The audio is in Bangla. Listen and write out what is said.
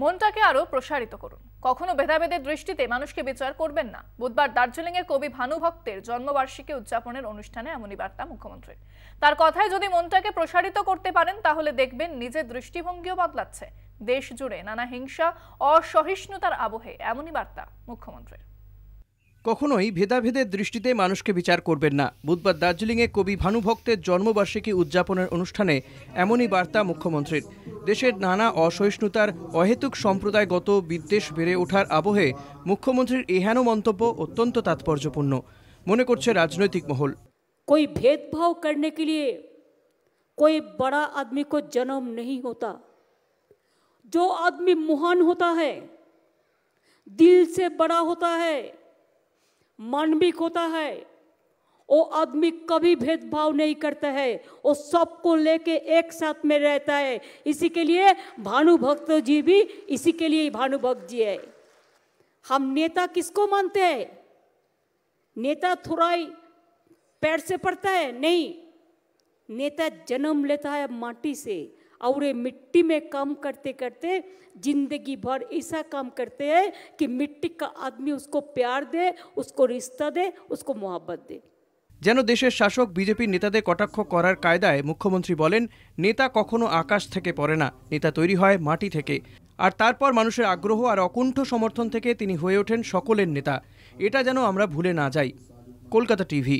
মনটাকে আরও প্রসারিত করুন কখনো ভেদাভেদের দৃষ্টিতে মানুষকে বিচার করবেন না বুধবার দার্জিলিংয়ের কবি ভানু ভক্তের জন্মবার্ষিকী উদযাপনের অনুষ্ঠানে এমনই বার্তা মুখ্যমন্ত্রীর তার কথায় যদি মনটাকে প্রসারিত করতে পারেন তাহলে দেখবেন নিজের দৃষ্টিভঙ্গিও বদলাচ্ছে দেশ জুড়ে নানা হিংসা অসহিষ্ণুতার আবহে এমনই বার্তা মুখ্যমন্ত্রীর কখনোই ভেদাভেদের দৃষ্টিতে মানুষকে বিচার করবেন না বুধবার দার্জিলিংয়ে কবি ভানুভক্তের জন্মবার্ষিকী উদযাপনের অনুষ্ঠানে এমনই বার্তা মুখ্যমন্ত্রীর দেশের নানা অসহিষ্ণুতার অহেতুক সম্প্রদায়গত বিদ্বেষ বেড়ে ওঠার আবহে মুখ্যমন্ত্রীর এহেন মন্তব্য অত্যন্ত তাৎপর্যপূর্ণ মনে করছে রাজনৈতিক মহল কই ভেদভাব করনে কে লিয়ে কই বড়া আদমি কো জন্ম নেই হতা জো আদমি মহান হোতা হ্যায় দিল সে বড়া হোতা হ্যায় मानविक होता है वो आदमी कभी भेदभाव नहीं करता है वो सबको लेके एक साथ में रहता है इसी के लिए भानु भक्त जी भी इसी के लिए भानु भक्त जी है हम नेता किसको मानते हैं नेता थोड़ा ही पैर से पड़ता है नहीं नेता जन्म लेता है माटी से और ये मिट्टी में काम करते करते ज़िंदगी भर ऐसा काम करते हैं कि मिट्टी का आदमी उसको प्यार दे उसको रिश्ता दे उसको मोहब्बत दे যেন দেশের শাসক বিজেপির নেতাদের কটাক্ষ করার কায়দায় মুখ্যমন্ত্রী বলেন নেতা কখনো আকাশ থেকে পড়ে না নেতা তৈরি হয় মাটি থেকে আর তারপর মানুষের আগ্রহ আর অকুণ্ঠ সমর্থন থেকে তিনি হয়ে ওঠেন সকলের নেতা এটা যেন আমরা ভুলে না যাই কলকাতা টিভি